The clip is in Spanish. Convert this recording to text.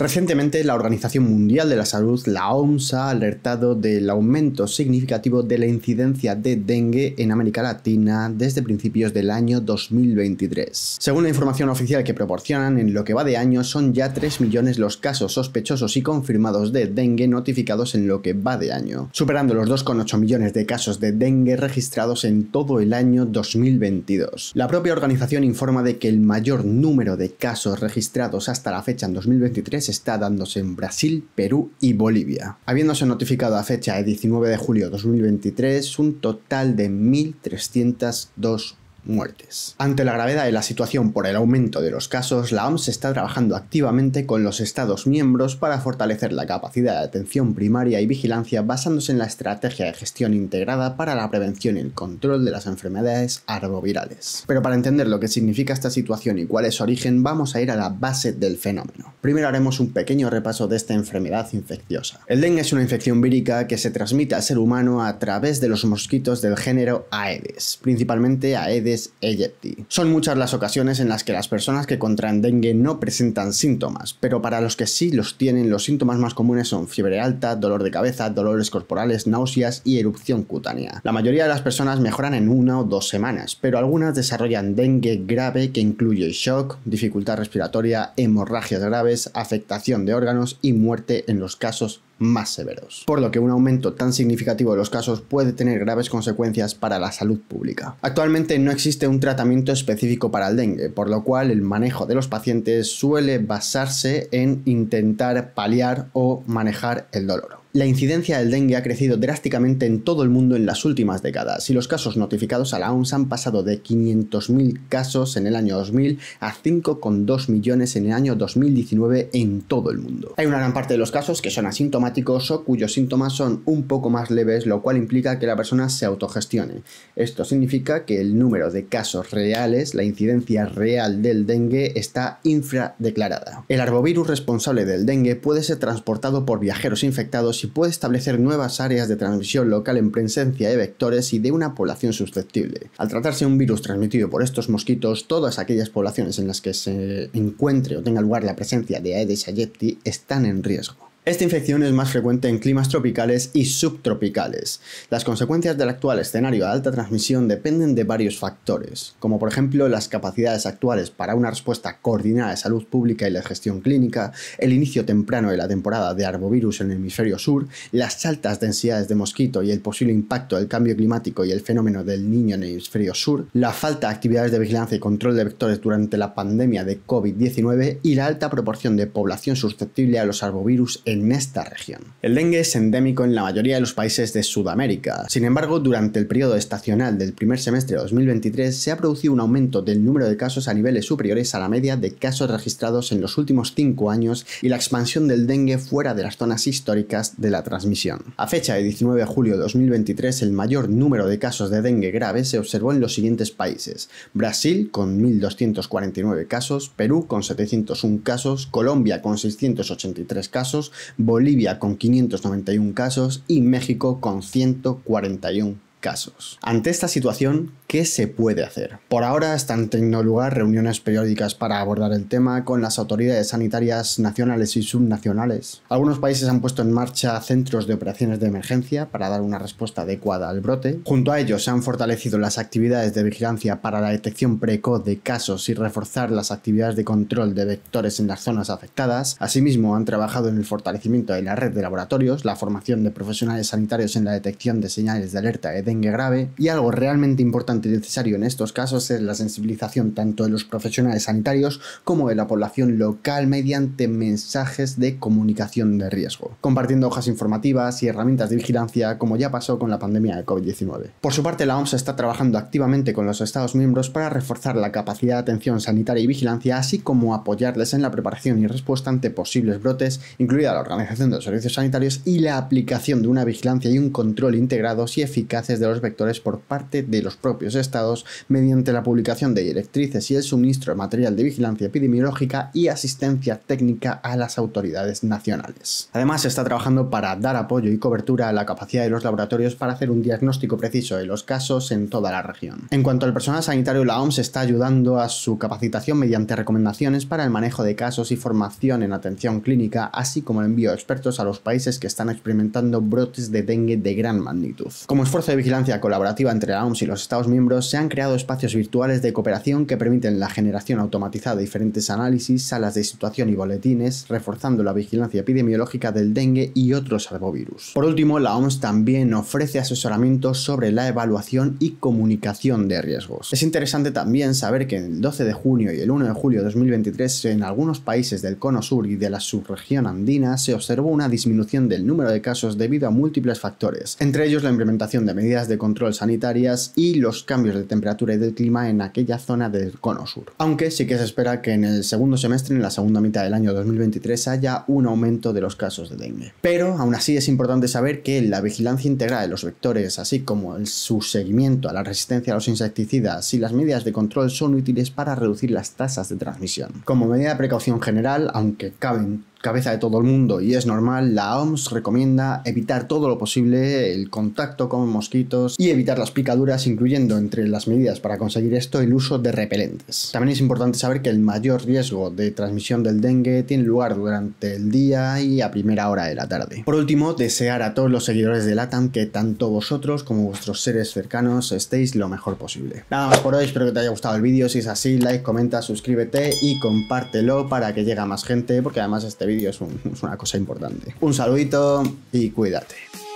Recientemente, la Organización Mundial de la Salud, la OMS, ha alertado del aumento significativo de la incidencia de dengue en América Latina desde principios del año 2023. Según la información oficial que proporcionan, en lo que va de año son ya 3 millones los casos sospechosos y confirmados de dengue notificados en lo que va de año, superando los 2,8 millones de casos de dengue registrados en todo el año 2022. La propia organización informa de que el mayor número de casos registrados hasta la fecha en 2023 está dándose en Brasil, Perú y Bolivia, habiéndose notificado a fecha de 19 de julio de 2023 un total de 1.302 muertes. Ante la gravedad de la situación por el aumento de los casos, la OMS está trabajando activamente con los Estados miembros para fortalecer la capacidad de atención primaria y vigilancia basándose en la estrategia de gestión integrada para la prevención y el control de las enfermedades arbovirales. Pero para entender lo que significa esta situación y cuál es su origen, vamos a ir a la base del fenómeno. Primero haremos un pequeño repaso de esta enfermedad infecciosa. El dengue es una infección vírica que se transmite al ser humano a través de los mosquitos del género Aedes, principalmente Aedes son muchas las ocasiones en las que las personas que contraen dengue no presentan síntomas, pero para los que sí los tienen, los síntomas más comunes son fiebre alta, dolor de cabeza, dolores corporales, náuseas y erupción cutánea. La mayoría de las personas mejoran en una o dos semanas, pero algunas desarrollan dengue grave que incluye shock, dificultad respiratoria, hemorragias graves, afectación de órganos y muerte en los casos más severos, por lo que un aumento tan significativo de los casos puede tener graves consecuencias para la salud pública. Actualmente no existe un tratamiento específico para el dengue, por lo cual el manejo de los pacientes suele basarse en intentar paliar o manejar el dolor. La incidencia del dengue ha crecido drásticamente en todo el mundo en las últimas décadas y los casos notificados a la OMS han pasado de 500.000 casos en el año 2000 a 5,2 millones en el año 2019 en todo el mundo. Hay una gran parte de los casos que son asintomáticos o cuyos síntomas son un poco más leves, lo cual implica que la persona se autogestione. Esto significa que el número de casos reales, la incidencia real del dengue, está infradeclarada. El arbovirus responsable del dengue puede ser transportado por viajeros infectados y puede establecer nuevas áreas de transmisión local en presencia de vectores y de una población susceptible. Al tratarse de un virus transmitido por estos mosquitos, todas aquellas poblaciones en las que se encuentre o tenga lugar la presencia de Aedes aegypti están en riesgo. Esta infección es más frecuente en climas tropicales y subtropicales. Las consecuencias del actual escenario de alta transmisión dependen de varios factores, como por ejemplo las capacidades actuales para una respuesta coordinada de salud pública y la gestión clínica, el inicio temprano de la temporada de arbovirus en el hemisferio sur, las altas densidades de mosquito y el posible impacto del cambio climático y el fenómeno del niño en el hemisferio sur, la falta de actividades de vigilancia y control de vectores durante la pandemia de COVID-19 y la alta proporción de población susceptible a los arbovirus en en esta región. El dengue es endémico en la mayoría de los países de Sudamérica. Sin embargo, durante el periodo estacional del primer semestre de 2023 se ha producido un aumento del número de casos a niveles superiores a la media de casos registrados en los últimos cinco años y la expansión del dengue fuera de las zonas históricas de la transmisión. A fecha de 19 de julio de 2023, el mayor número de casos de dengue grave se observó en los siguientes países. Brasil con 1.249 casos, Perú con 701 casos, Colombia con 683 casos, Bolivia con 591 casos y México con 141 casos. Ante esta situación, ¿qué se puede hacer? Por ahora están teniendo lugar reuniones periódicas para abordar el tema con las autoridades sanitarias nacionales y subnacionales. Algunos países han puesto en marcha centros de operaciones de emergencia para dar una respuesta adecuada al brote. Junto a ellos, se han fortalecido las actividades de vigilancia para la detección precoz de casos y reforzar las actividades de control de vectores en las zonas afectadas. Asimismo, han trabajado en el fortalecimiento de la red de laboratorios, la formación de profesionales sanitarios en la detección de señales de alerta, de grave y algo realmente importante y necesario en estos casos es la sensibilización tanto de los profesionales sanitarios como de la población local mediante mensajes de comunicación de riesgo, compartiendo hojas informativas y herramientas de vigilancia como ya pasó con la pandemia de COVID-19. Por su parte, la OMS está trabajando activamente con los Estados miembros para reforzar la capacidad de atención sanitaria y vigilancia, así como apoyarles en la preparación y respuesta ante posibles brotes, incluida la organización de los servicios sanitarios y la aplicación de una vigilancia y un control integrados y eficaces de los vectores por parte de los propios estados mediante la publicación de directrices y el suministro de material de vigilancia epidemiológica y asistencia técnica a las autoridades nacionales. Además, está trabajando para dar apoyo y cobertura a la capacidad de los laboratorios para hacer un diagnóstico preciso de los casos en toda la región. En cuanto al personal sanitario, la OMS está ayudando a su capacitación mediante recomendaciones para el manejo de casos y formación en atención clínica, así como el envío de expertos a los países que están experimentando brotes de dengue de gran magnitud. Como esfuerzo de vigilancia colaborativa entre la OMS y los Estados miembros, se han creado espacios virtuales de cooperación que permiten la generación automatizada de diferentes análisis, salas de situación y boletines, reforzando la vigilancia epidemiológica del dengue y otros arbovirus. Por último, la OMS también ofrece asesoramiento sobre la evaluación y comunicación de riesgos. Es interesante también saber que el 12 de junio y el 1 de julio de 2023 en algunos países del cono sur y de la subregión andina se observó una disminución del número de casos debido a múltiples factores, entre ellos la implementación de medidas de control sanitarias y los cambios de temperatura y del clima en aquella zona del cono sur. Aunque sí que se espera que en el segundo semestre, en la segunda mitad del año 2023, haya un aumento de los casos de dengue. Pero aún así es importante saber que la vigilancia integral de los vectores, así como el, su seguimiento a la resistencia a los insecticidas y las medidas de control son útiles para reducir las tasas de transmisión. Como medida de precaución general, aunque caben cabeza de todo el mundo y es normal, la OMS recomienda evitar todo lo posible el contacto con mosquitos y evitar las picaduras, incluyendo entre las medidas para conseguir esto el uso de repelentes. También es importante saber que el mayor riesgo de transmisión del dengue tiene lugar durante el día y a primera hora de la tarde. Por último, desear a todos los seguidores de LATAM que tanto vosotros como vuestros seres cercanos estéis lo mejor posible. Nada más por hoy, espero que te haya gustado el vídeo, si es así, like, comenta, suscríbete y compártelo para que llegue a más gente, porque además este es, es una cosa importante. Un saludito y cuídate.